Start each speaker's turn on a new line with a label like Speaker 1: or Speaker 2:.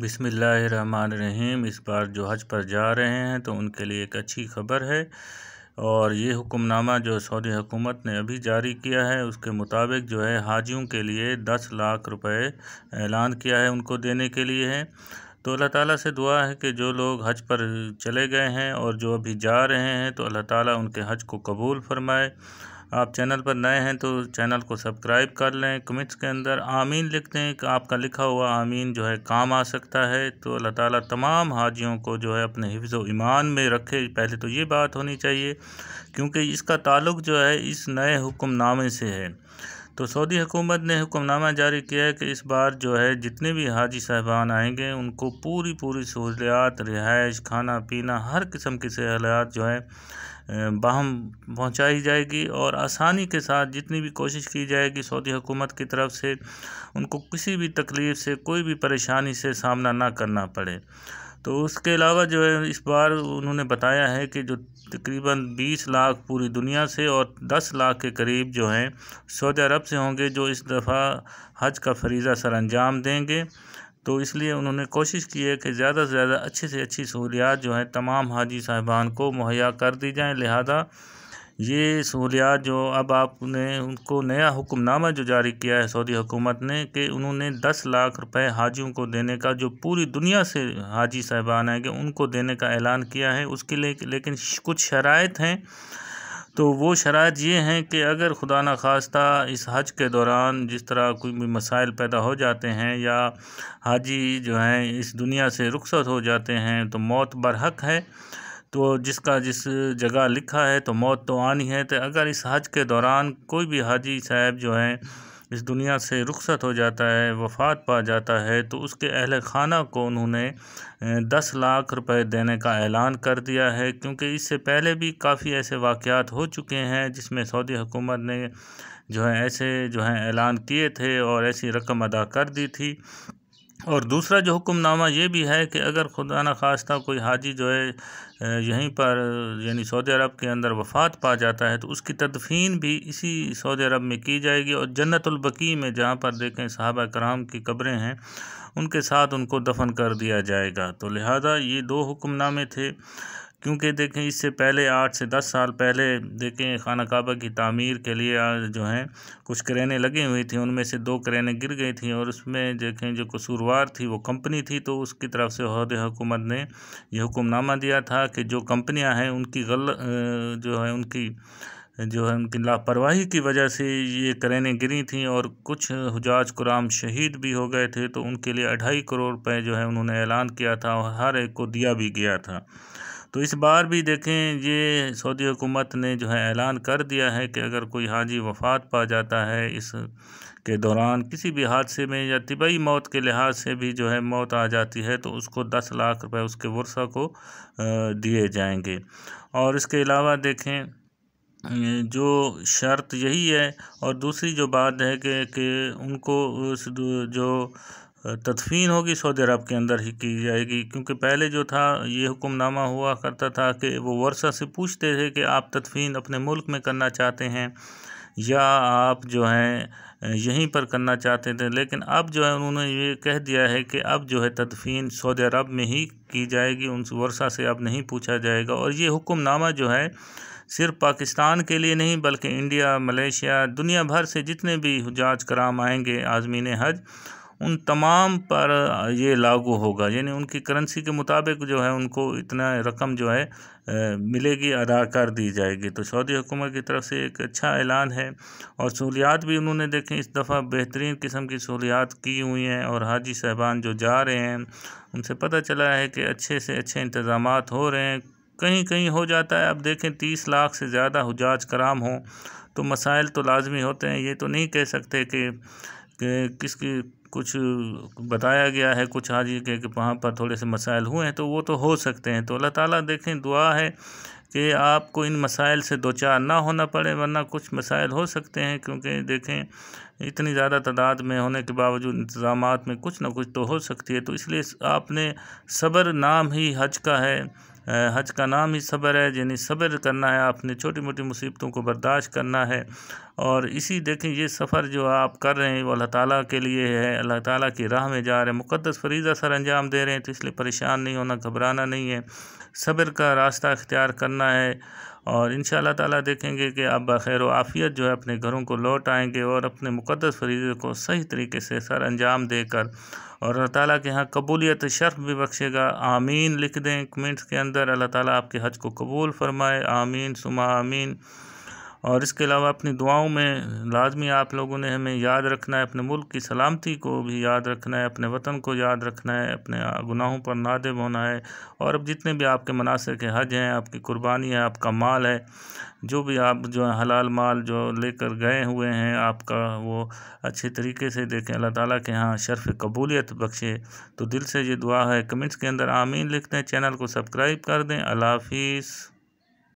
Speaker 1: बिसमीम इस बार जो हज पर जा रहे हैं तो उनके लिए एक अच्छी खबर है और ये हुक्मनामा जो सऊदी हुकूमत ने अभी जारी किया है उसके मुताबिक जो है हाजियों के लिए दस लाख रुपए ऐलान किया है उनको देने के लिए है तो अल्लाह ताला से दुआ है कि जो लोग हज पर चले गए हैं और जो अभी जा रहे हैं तो अल्लाह ताला उनके हज को कबूल फरमाए आप चैनल पर नए हैं तो चैनल को सब्सक्राइब कर लें कमेंट्स के अंदर आमीन लिखते हैं कि आपका लिखा हुआ आमीन जो है काम आ सकता है तो अल्लाह ताला तमाम हाजियों को जो है अपने हिफ्ज़ ईमान में रखे पहले तो ये बात होनी चाहिए क्योंकि इसका ताल्लुक जो है इस नए हुक्मनामे से है तो सऊदी हुकूमत ने हुक्मनामा जारी किया है कि इस बार जो है जितने भी हाजी साहबान आएंगे उनको पूरी पूरी सहूलियात रिहाइश खाना पीना हर किस्म की सहूलियात जो है बाहम पहुँचाई जाएगी और आसानी के साथ जितनी भी कोशिश की जाएगी सऊदी हुकूमत की तरफ से उनको किसी भी तकलीफ़ से कोई भी परेशानी से सामना ना करना पड़े तो उसके अलावा जो है इस बार उन्होंने बताया है कि जो तकरीबन 20 लाख पूरी दुनिया से और 10 लाख के करीब जो हैं सऊदी अरब से होंगे जो इस दफ़ा हज का फरीज़ा सर अंजाम देंगे तो इसलिए उन्होंने कोशिश की है कि ज़्यादा से ज़्यादा अच्छी से अच्छी सहूलियात जो हैं तमाम हाजी साहिबान को मुहैया कर दी जाएँ लिहाजा ये सहूलियात जो अब आपने उनको नया हुक्मनामा जो जारी किया है सऊदी हुकूमत ने कि उन्होंने दस लाख रुपए हाजियों को देने का जो पूरी दुनिया से हाजी साहिबान हैं कि उनको देने का ऐलान किया है उसके लिए लेकिन कुछ शराइ हैं तो वो शरात ये हैं कि अगर खुदा न खास्ता इस हज के दौरान जिस तरह कोई भी मसाइल पैदा हो जाते हैं या हाजी जो हैं इस दुनिया से रुखसत हो जाते हैं तो मौत बरहक है तो जिसका जिस जगह लिखा है तो मौत तो आनी है तो अगर इस हज के दौरान कोई भी हाजी साहब जो हैं इस दुनिया से रुखसत हो जाता है वफ़ात पा जाता है तो उसके अहल खाना को उन्होंने दस लाख रुपए देने का ऐलान कर दिया है क्योंकि इससे पहले भी काफ़ी ऐसे वाक़ात हो चुके हैं जिसमें सऊदी हुकूमत ने जो है ऐसे जो है ऐलान किए थे और ऐसी रकम अदा कर दी थी और दूसरा जो हुक्मनामा ये भी है कि अगर खुदा न खास्ता कोई हाजी जो है यहीं पर यानी सऊदी अरब के अंदर वफ़ात पा जाता है तो उसकी तदफीन भी इसी सऊदी अरब में की जाएगी और जन्नतुलबकी में जहाँ पर देखें साहबा कराम की कब्रें हैं उनके साथ उनको दफन कर दिया जाएगा तो लिहाजा ये दो हुक्मनामे थे क्योंकि देखें इससे पहले आठ से दस साल पहले देखें खाना काबा की तमीर के लिए जो हैं कुछ करेने लगी हुई थी उनमें से दो करेने गिर गई थी और उसमें देखें जो कसूरवार थी वो कंपनी थी तो उसकी तरफ से अहद हुकूमत ने यह हुक्मनामा दिया था कि जो कंपनियां हैं उनकी गल जो है उनकी जो है उनकी लापरवाही की वजह से ये करेने गिरी थी और कुछ हजाज कुराम शहीद भी हो गए थे तो उनके लिए अढ़ाई करोड़ रुपये जो है उन्होंने ऐलान किया था और हर एक को दिया भी गया था तो इस बार भी देखें ये सऊदी हुकूमत ने जो है ऐलान कर दिया है कि अगर कोई हाजी वफात पा जाता है इस के दौरान किसी भी हादसे में या तिबई मौत के लिहाज से भी जो है मौत आ जाती है तो उसको दस लाख रुपए उसके वर्षा को दिए जाएंगे और इसके अलावा देखें जो शर्त यही है और दूसरी जो बात है कि कि उनको उस जो तदफ़ीन होगी सऊदी अरब के अंदर ही की जाएगी क्योंकि पहले जो था ये हुक्मनामा हुआ करता था कि वो वर्षा से पूछते थे कि आप तदफ़ीन अपने मुल्क में करना चाहते हैं या आप जो हैं यहीं पर करना चाहते थे लेकिन अब जो है उन्होंने ये कह दिया है कि अब जो है तदफीन सऊदी अरब में ही की जाएगी उन वर्षा से अब नहीं पूछा जाएगा और ये हुक्मनामा जो है सिर्फ पाकिस्तान के लिए नहीं बल्कि इंडिया मलेशिया दुनिया भर से जितने भी हजाज कराम आएंगे आज़मीन हज उन तमाम पर ये लागू होगा यानी उनकी करेंसी के मुताबिक जो है उनको इतना रकम जो है मिलेगी अदा कर दी जाएगी तो सऊदी हुकूमत की तरफ से एक अच्छा ऐलान है और सहूलियात भी उन्होंने देखें इस दफ़ा बेहतरीन किस्म की सहूलियात की हुई हैं और हाजी साहबान जो जा रहे हैं उनसे पता चला है कि अच्छे से अच्छे इंतज़ाम हो रहे हैं कहीं कहीं हो जाता है अब देखें तीस लाख से ज़्यादा हजाज कराम हों तो मसाइल तो लाजमी होते हैं ये तो नहीं कह सकते कि, कि किसकी कुछ बताया गया है कुछ आज के वहाँ पर थोड़े से मसाइल हुए हैं तो वो तो हो सकते हैं तो अल्लाह ताला देखें दुआ है कि आपको इन मसाइल से दो चार ना होना पड़े वरना कुछ मसाइल हो सकते हैं क्योंकि देखें इतनी ज़्यादा तादाद में होने के बावजूद इंतज़ाम में कुछ ना कुछ तो हो सकती है तो इसलिए आपने सब्र नाम ही हज का है हज का नाम ही सब्र है यानी सब्र करना है आपने छोटी मोटी मुसीबतों को बर्दाश्त करना है और इसी देखें ये सफ़र जो आप कर रहे हैं वो अल्लाह ताला के लिए है अल्लाह ताला की राह में जा रहे हैं मुक़दस फरीजा सर अंजाम दे रहे हैं तो इसलिए परेशान नहीं होना घबराना नहीं है सब्र का रास्ता अख्तियार करना है और इन ताला देखेंगे कि आप बखैर आफ़ियत जो है अपने घरों को लौट आएंगे और अपने मुक़दस फरीद को सही तरीके से सर अंजाम देकर और अल्लाह ताली के यहाँ कबूलियत शर्फ भी बख्शेगा आमीन लिख दें कमेंट्स के अंदर अल्लाह ताली आपके हज को कबूल फरमाए आमीन सुमा आमीन और इसके अलावा अपनी दुआओं में लाजमी आप लोगों ने हमें याद रखना है अपने मुल्क की सलामती को भी याद रखना है अपने वतन को याद रखना है अपने गुनाहों पर नादेब होना है और अब जितने भी आपके मनासर के हज हैं आपकी कुर्बानी है आपका माल है जो भी आप जो हलाल माल जो लेकर गए हुए हैं आपका वो अच्छे तरीके से देखें अल्लाह ताला के यहाँ शर्फ कबूलियत बख्शे तो दिल से ये दुआ है कमेंट्स के अंदर आमीन लिखते हैं चैनल को सब्सक्राइब कर दें अल्लाह हाफिज़